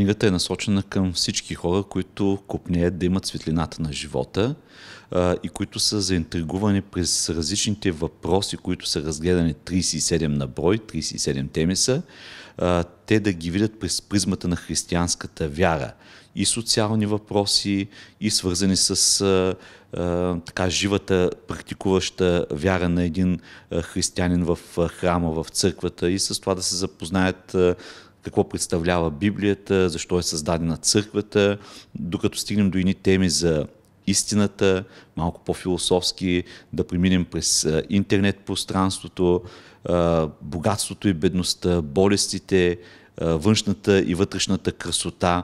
книгата е насочена към всички хора, които купнеят да имат светлината на живота а, и които са заинтригувани през различните въпроси, които са разгледани 37 на брой, 37 теми са, а, те да ги видят през призмата на християнската вяра и социални въпроси, и свързани с а, така живата, практикуваща вяра на един християнин в храма, в църквата, и с това да се запознаят какво представлява Библията, защо е създадена църквата, докато стигнем до едни теми за истината, малко по-философски, да преминем през интернет пространството, богатството и бедността, болестите, външната и вътрешната красота